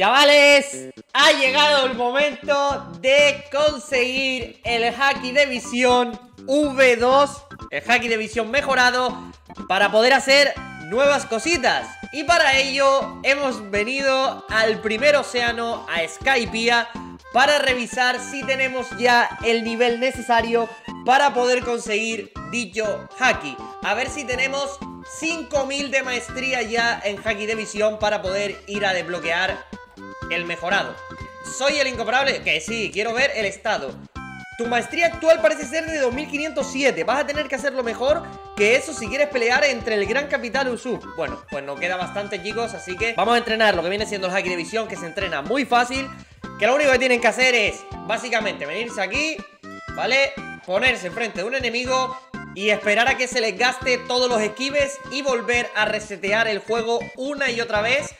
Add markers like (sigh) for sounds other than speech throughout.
Chavales, ha llegado el momento de conseguir el Haki de Visión V2, el Haki de Visión mejorado, para poder hacer nuevas cositas. Y para ello hemos venido al primer océano, a Skypia, para revisar si tenemos ya el nivel necesario para poder conseguir dicho Haki. A ver si tenemos 5000 de maestría ya en Haki de Visión para poder ir a desbloquear el mejorado. Soy el incomparable, que sí, quiero ver el estado. Tu maestría actual parece ser de 2507. Vas a tener que hacerlo mejor que eso si quieres pelear entre el gran capital Usu. Bueno, pues nos queda bastante, chicos. Así que vamos a entrenar lo que viene siendo el hack de visión, que se entrena muy fácil. Que lo único que tienen que hacer es, básicamente, venirse aquí, ¿vale? Ponerse enfrente de un enemigo y esperar a que se les gaste todos los esquives y volver a resetear el juego una y otra vez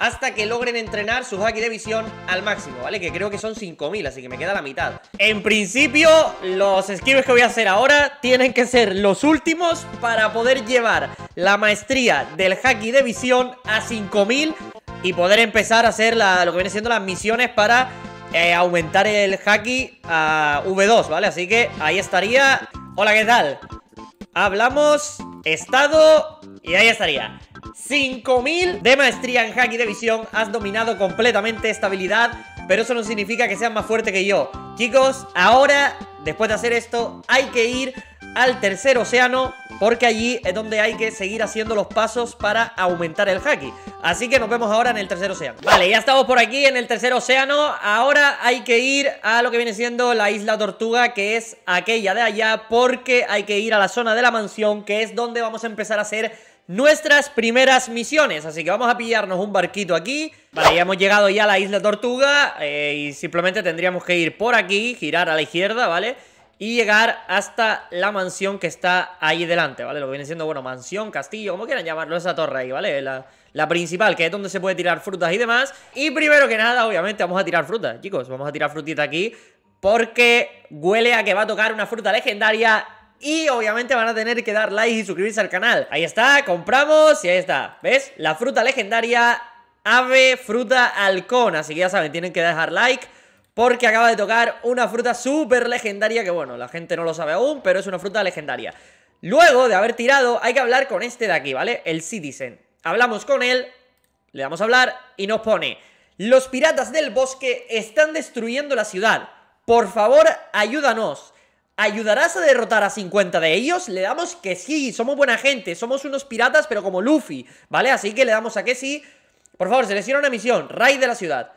hasta que logren entrenar su haki de visión al máximo, ¿vale? Que creo que son 5000, así que me queda la mitad. En principio, los esquives que voy a hacer ahora tienen que ser los últimos para poder llevar la maestría del haki de visión a 5000 y poder empezar a hacer lo que viene siendo las misiones para eh, aumentar el haki a V2, ¿vale? Así que ahí estaría. Hola, ¿qué tal? Hablamos, estado y ahí estaría. 5000 de maestría en Haki de visión. Has dominado completamente esta habilidad, pero eso no significa que seas más fuerte que yo. Chicos, ahora, después de hacer esto, hay que ir al tercer océano porque allí es donde hay que seguir haciendo los pasos para aumentar el haki. Así que nos vemos ahora en el tercer océano. Vale, ya estamos por aquí en el tercer océano. Ahora hay que ir a lo que viene siendo la isla Tortuga, que es aquella de allá, porque hay que ir a la zona de la mansión, que es donde vamos a empezar a hacer nuestras primeras misiones. Así que vamos a pillarnos un barquito aquí. Vale, ya hemos llegado ya a la isla Tortuga eh, y simplemente tendríamos que ir por aquí, girar a la izquierda, ¿vale? Y llegar hasta la mansión que está ahí delante, ¿vale? Lo que viene siendo, bueno, mansión, castillo, como quieran llamarlo, esa torre ahí, ¿vale? La, principal, que es donde se puede tirar frutas y demás. Y primero que nada, obviamente, vamos a tirar frutas, chicos. Vamos a tirar frutita aquí porque huele a que va a tocar una fruta legendaria y obviamente van a tener que dar like y suscribirse al canal. Ahí está, compramos y ahí está. ¿Ves? La fruta legendaria Ave Fruta Halcón. Así que ya saben, tienen que dejar like. Porque acaba de tocar una fruta súper legendaria que, bueno, la gente no lo sabe aún, pero es una fruta legendaria. Luego de haber tirado, hay que hablar con este de aquí, ¿vale? El Citizen. Hablamos con él, le damos a hablar y nos pone... Los piratas del bosque están destruyendo la ciudad. Por favor, ayúdanos. ¿Ayudarás a derrotar a 50 de ellos? Le damos que sí, somos buena gente, somos unos piratas, pero como Luffy, ¿vale? Así que le damos a que sí. Por favor, selecciona una misión, raid de la ciudad.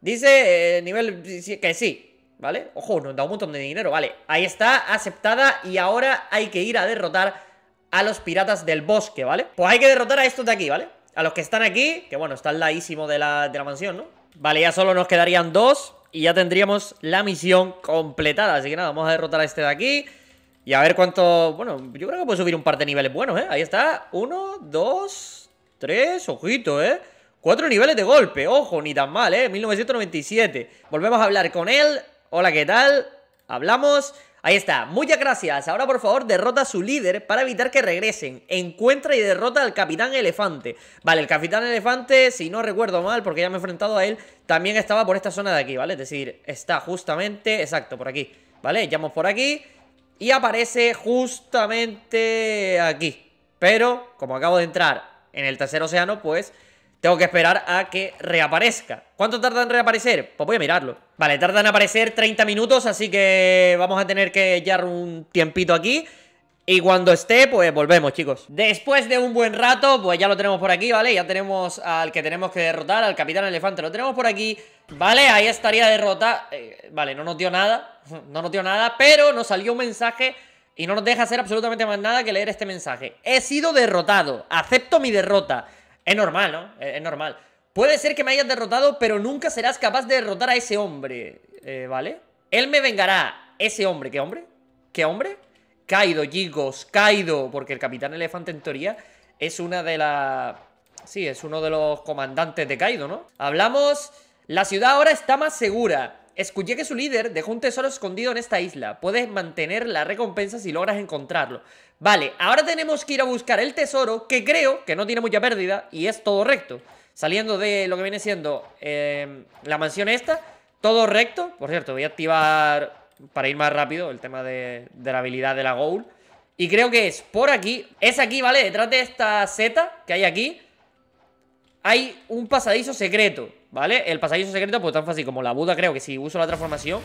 Dice eh, nivel que sí, ¿vale? Ojo, nos da un montón de dinero, vale. Ahí está, aceptada y ahora hay que ir a derrotar a los piratas del bosque, ¿vale? Pues hay que derrotar a estos de aquí, ¿vale? A los que están aquí, que bueno, están ladísimo de la, de la mansión, ¿no? Vale, ya solo nos quedarían dos y ya tendríamos la misión completada. Así que nada, vamos a derrotar a este de aquí. Y a ver cuánto... Bueno, yo creo que puedo subir un par de niveles buenos, ¿eh? Ahí está. Uno, dos, tres, ojito, ¿eh? Cuatro niveles de golpe, ojo, ni tan mal, ¿eh? 1997. Volvemos a hablar con él. Hola, ¿qué tal? Hablamos... Ahí está, muchas gracias. Ahora por favor derrota a su líder para evitar que regresen. Encuentra y derrota al Capitán Elefante. Vale, el Capitán Elefante, si no recuerdo mal, porque ya me he enfrentado a él, también estaba por esta zona de aquí, ¿vale? Es decir, está justamente, exacto, por aquí, ¿vale? Llamo por aquí y aparece justamente aquí. Pero, como acabo de entrar en el tercer océano, pues tengo que esperar a que reaparezca. ¿Cuánto tarda en reaparecer? Pues voy a mirarlo. Vale, tardan en aparecer 30 minutos, así que vamos a tener que echar un tiempito aquí. Y cuando esté, pues volvemos, chicos. Después de un buen rato, pues ya lo tenemos por aquí, ¿vale? Ya tenemos al que tenemos que derrotar, al Capitán Elefante. Lo tenemos por aquí, ¿vale? Ahí estaría derrotado. Eh, vale, no nos dio nada. (laughs) No nos dio nada, pero nos salió un mensaje y no nos deja hacer absolutamente más nada que leer este mensaje. He sido derrotado. Acepto mi derrota. Es normal, ¿no? Es, normal. Puede ser que me hayas derrotado, pero nunca serás capaz de derrotar a ese hombre, eh, ¿vale? Él me vengará. Ese hombre, ¿qué hombre? ¿Qué hombre? Kaido, chicos, Kaido, porque el Capitán Elefante en teoría es una de las... Sí, es uno de los comandantes de Kaido, ¿no? Hablamos... La ciudad ahora está más segura. Escuché que su líder dejó un tesoro escondido en esta isla. Puedes mantener la recompensa si logras encontrarlo. Vale, ahora tenemos que ir a buscar el tesoro, que creo que no tiene mucha pérdida y es todo recto. Saliendo de lo que viene siendo em, la mansión esta, todo recto. Por cierto, voy a activar para ir más rápido el tema de, la habilidad de la Goal. Y creo que es por aquí, es aquí, ¿vale? Detrás de esta seta que hay aquí, hay un pasadizo secreto. ¿Vale? El pasadizo secreto, pues tan fácil como la Buda creo que si uso la transformación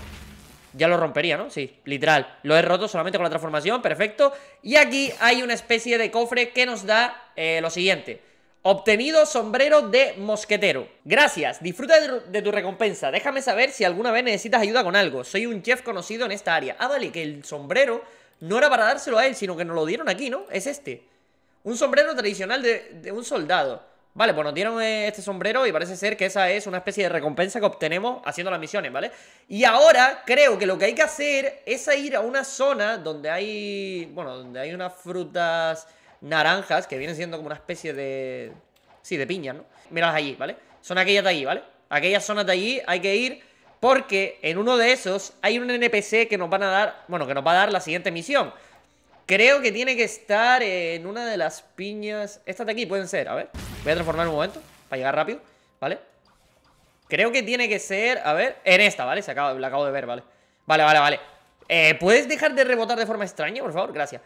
ya lo rompería, ¿no? Sí, literal. Lo he roto solamente con la transformación, perfecto. Y aquí hay una especie de cofre que nos da eh, lo siguiente. Obtenido sombrero de mosquetero. Gracias, disfruta de, tu recompensa. Déjame saber si alguna vez necesitas ayuda con algo. Soy un chef conocido en esta área. Ah, vale, que el sombrero no era para dárselo a él, sino que nos lo dieron aquí, ¿no? Es este. Un sombrero tradicional de un soldado. Vale, pues nos dieron eh, este sombrero y parece ser que esa es una especie de recompensa que obtenemos haciendo las misiones, ¿vale? Y ahora creo que lo que hay que hacer es ir a una zona donde hay, bueno, donde hay unas frutas naranjas que vienen siendo como una especie de... Sí, de piñas, ¿no? Míralas allí, ¿vale? Son aquellas de allí, ¿vale? Aquellas zonas de allí hay que ir porque en uno de esos hay un NPC que nos van a dar, bueno, que nos va a dar la siguiente misión. Creo que tiene que estar en una de las piñas. Estas de aquí pueden ser, a ver. Voy a transformar un momento para llegar rápido, ¿vale? Creo que tiene que ser, a ver, en esta, ¿vale? Se acaba, la acabo de ver, ¿vale? Vale, vale, vale. Eh, ¿Puedes dejar de rebotar de forma extraña, por favor? Gracias.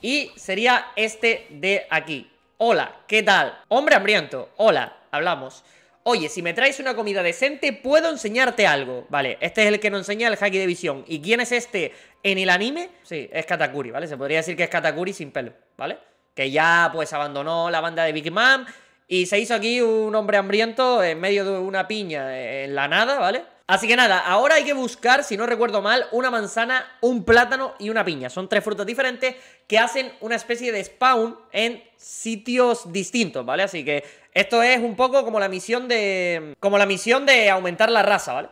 Y sería este de aquí. Hola, ¿qué tal? Hombre hambriento, hola, hablamos. Oye, si me traes una comida decente, puedo enseñarte algo. Vale, este es el que nos enseña el haki de visión. ¿Y quién es este en el anime? Sí, es Katakuri, ¿vale? Se podría decir que es Katakuri sin pelo, ¿vale? Que ya, pues, abandonó la banda de Big Mom y se hizo aquí un hombre hambriento en medio de una piña en la nada, ¿vale? Así que nada, ahora hay que buscar, si no recuerdo mal, una manzana, un plátano y una piña. Son tres frutas diferentes que hacen una especie de spawn en sitios distintos, ¿vale? Así que esto es un poco como la misión de. como la misión de aumentar la raza, ¿vale?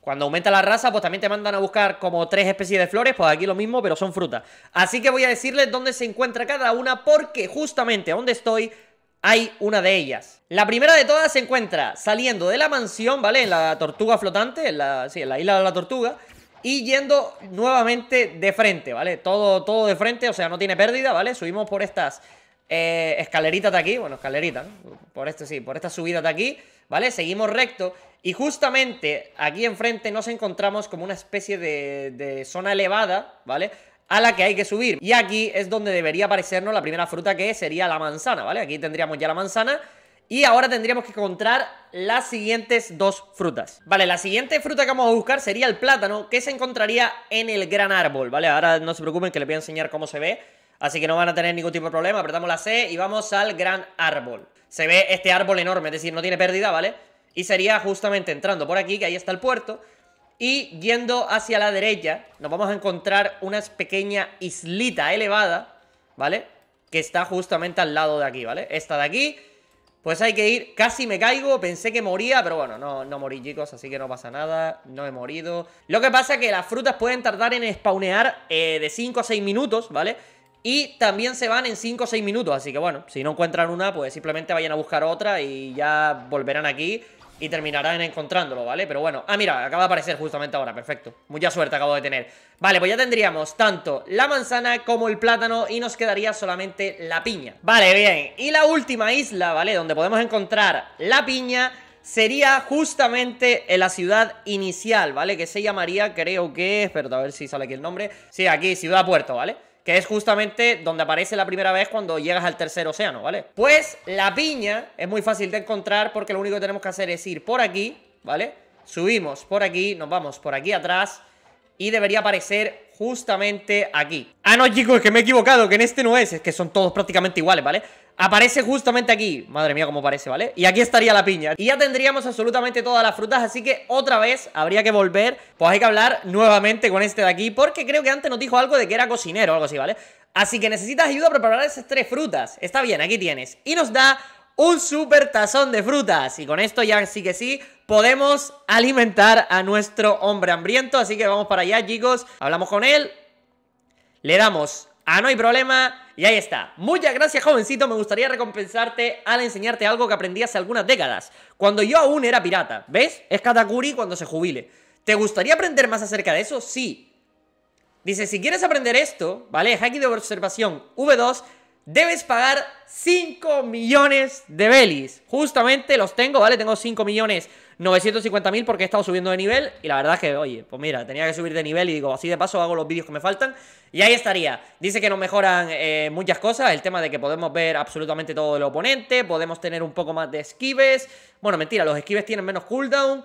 Cuando aumenta la raza, pues también te mandan a buscar como tres especies de flores, pues aquí lo mismo, pero son frutas. Así que voy a decirles dónde se encuentra cada una, porque justamente donde estoy hay una de ellas. La primera de todas se encuentra saliendo de la mansión, ¿vale? En la tortuga flotante, en la, la isla de la tortuga. Y yendo nuevamente de frente, ¿vale? Todo, todo de frente, o sea, no tiene pérdida, ¿vale? Subimos por estas eh, escaleritas de aquí, bueno, escaleritas, por esto sí, por esta subida de aquí, ¿vale? Seguimos recto y justamente aquí enfrente nos encontramos como una especie de zona elevada, ¿vale? a la que hay que subir. Y aquí es donde debería aparecernos la primera fruta que sería la manzana, ¿vale? Aquí tendríamos ya la manzana y ahora tendríamos que encontrar las siguientes dos frutas. Vale, la siguiente fruta que vamos a buscar sería el plátano, que se encontraría en el gran árbol, ¿vale? Ahora no se preocupen que les voy a enseñar cómo se ve, así que no van a tener ningún tipo de problema. Apretamos la C y vamos al gran árbol. Se ve este árbol enorme, es decir, no tiene pérdida, ¿vale? Y sería justamente entrando por aquí, que ahí está el puerto. Y yendo hacia la derecha, nos vamos a encontrar una pequeña islita elevada, ¿vale? Que está justamente al lado de aquí, ¿vale? Esta de aquí, pues hay que ir. Casi me caigo, pensé que moría, pero bueno, no, no morí, chicos, así que no pasa nada. No he morido. Lo que pasa es que las frutas pueden tardar en spawnear eh, de 5 a 6 minutos, ¿vale? Y también se van en 5 o 6 minutos, así que bueno, si no encuentran una, pues simplemente vayan a buscar otra y ya volverán aquí y terminarán encontrándolo, ¿vale? Pero bueno, ah, mira, acaba de aparecer justamente ahora, perfecto Mucha suerte acabo de tener Vale, pues ya tendríamos tanto la manzana como el plátano y nos quedaría solamente la piña Vale, bien, y la última isla, ¿vale? Donde podemos encontrar la piña sería justamente en la ciudad inicial, ¿vale? Que se llamaría, creo que... Espera, a ver si sale aquí el nombre Sí, aquí, Ciudad Puerto, ¿vale? que es justamente donde aparece la primera vez cuando llegas al tercer océano, ¿vale? Pues la piña es muy fácil de encontrar porque lo único que tenemos que hacer es ir por aquí, ¿vale? Subimos por aquí, nos vamos por aquí atrás y debería aparecer justamente aquí. Ah, no, chicos, es que me he equivocado, que en este no es, es que son todos prácticamente iguales, ¿vale? Aparece justamente aquí, madre mía como parece, ¿vale? Y aquí estaría la piña Y ya tendríamos absolutamente todas las frutas Así que otra vez habría que volver Pues hay que hablar nuevamente con este de aquí Porque creo que antes nos dijo algo de que era cocinero o algo así, ¿vale? Así que necesitas ayuda a preparar esas tres frutas Está bien, aquí tienes Y nos da un super tazón de frutas. Y con esto ya sí que sí podemos alimentar a nuestro hombre hambriento. Así que vamos para allá, chicos. Hablamos con él. Le damos Ah, no hay problema. Y ahí está. Muchas gracias, jovencito. Me gustaría recompensarte al enseñarte algo que aprendí hace algunas décadas, cuando yo aún era pirata. ¿Ves? Es Katakuri cuando se jubile. ¿Te gustaría aprender más acerca de eso? Sí. Dice, si quieres aprender esto, ¿vale? Haki de observación V2, debes pagar 5 millones de belis. Justamente los tengo, ¿vale? Tengo 5 millones 950 mil porque he estado subiendo de nivel y la verdad es que, oye, pues mira, tenía que subir de nivel y digo, así de paso hago los vídeos que me faltan y ahí estaría. Dice que nos mejoran eh, muchas cosas, el tema de que podemos ver absolutamente todo el oponente, podemos tener un poco más de esquives. Bueno, mentira, los esquives tienen menos cooldown.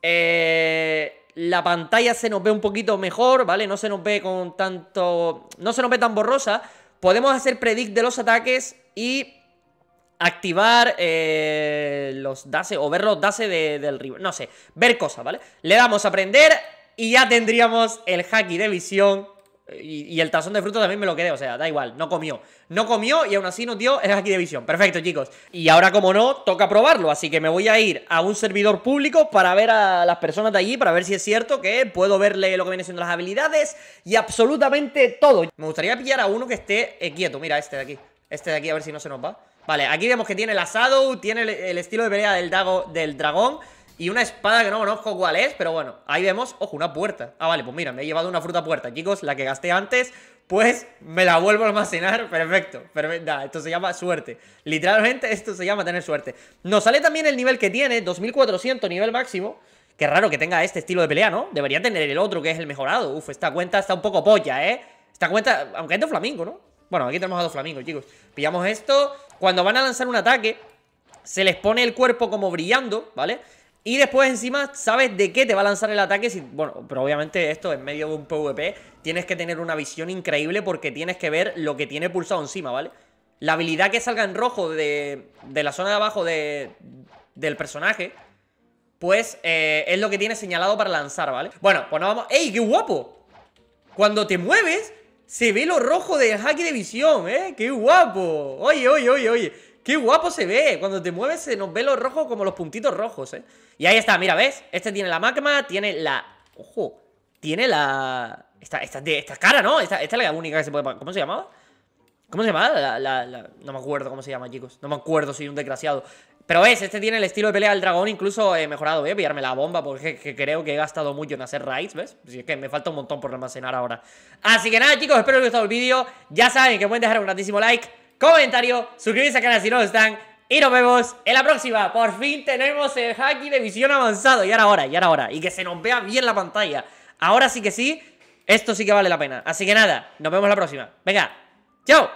Eh, la pantalla se nos ve un poquito mejor, ¿vale? No se nos ve con tanto. No se nos ve tan borrosa podemos hacer predict de los ataques y activar eh, los dase o ver los dase del rival. No sé, ver cosas, ¿vale? Le damos a aprender y ya tendríamos el hacky de visión y, el tazón de fruta también me lo quedé, o sea, da igual, no comió. No comió y aún así nos dio eres aquí de visión. Perfecto, chicos. Y ahora, como no, toca probarlo. Así que me voy a ir a un servidor público para ver a las personas de allí, para ver si es cierto que puedo verle lo que viene siendo las habilidades y absolutamente todo. Me gustaría pillar a uno que esté eh, quieto. Mira, este de aquí. Este de aquí, a ver si no se nos va. Vale, aquí vemos que tiene el asado, tiene el, estilo de pelea del, dago, del dragón. Y una espada que no conozco cuál es, pero bueno, ahí vemos, ojo, una puerta. Ah, vale, pues mira, me he llevado una fruta puerta, chicos, la que gasté antes, pues me la vuelvo a almacenar, perfecto, perfecto. esto se llama suerte. Literalmente esto se llama tener suerte. Nos sale también el nivel que tiene, 2400, nivel máximo. Qué raro que tenga este estilo de pelea, ¿no? Debería tener el otro, que es el mejorado. Uf, esta cuenta está un poco polla, ¿eh? Esta cuenta, aunque es de flamingo, ¿no? Bueno, aquí tenemos a dos flamingos, chicos. Pillamos esto. Cuando van a lanzar un ataque, se les pone el cuerpo como brillando, ¿vale? Y después encima sabes de qué te va a lanzar el ataque. Si, bueno, pero obviamente esto en medio de un PvP tienes que tener una visión increíble porque tienes que ver lo que tiene pulsado encima, ¿vale? La habilidad que salga en rojo de, de la zona de abajo de, del personaje, pues eh, es lo que tiene señalado para lanzar, ¿vale? Bueno, pues nos vamos... ¡Ey, qué guapo! Cuando te mueves, se ve lo rojo del hack de visión, ¿eh? ¡Qué guapo! Oye, oye, oye, oye. Qué guapo se ve. Cuando te mueves se nos ve lo rojo como los puntitos rojos, ¿eh? Y ahí está, mira, ¿ves? Este tiene la magma, tiene la... Ojo, tiene la... Esta, esta, esta cara, ¿no? Esta, esta, es la única que se puede... ¿Cómo se llamaba? ¿Cómo se llamaba? La, la, No me acuerdo cómo se llama, chicos. No me acuerdo, soy un desgraciado. Pero ves, este tiene el estilo de pelea del dragón incluso he eh, mejorado. Voy ¿eh? pillarme la bomba porque creo que he gastado mucho en hacer raids, ¿ves? Así que me falta un montón por almacenar ahora. Así que nada, chicos, espero que os haya gustado el vídeo. Ya saben que pueden dejar un grandísimo like comentario, suscribirse al canal si no lo están. Y nos vemos en la próxima. Por fin tenemos el hacking de visión avanzado. Y ahora, ahora, y ahora, ahora. Y que se nos vea bien la pantalla. Ahora sí que sí, esto sí que vale la pena. Así que nada, nos vemos la próxima. Venga, chao.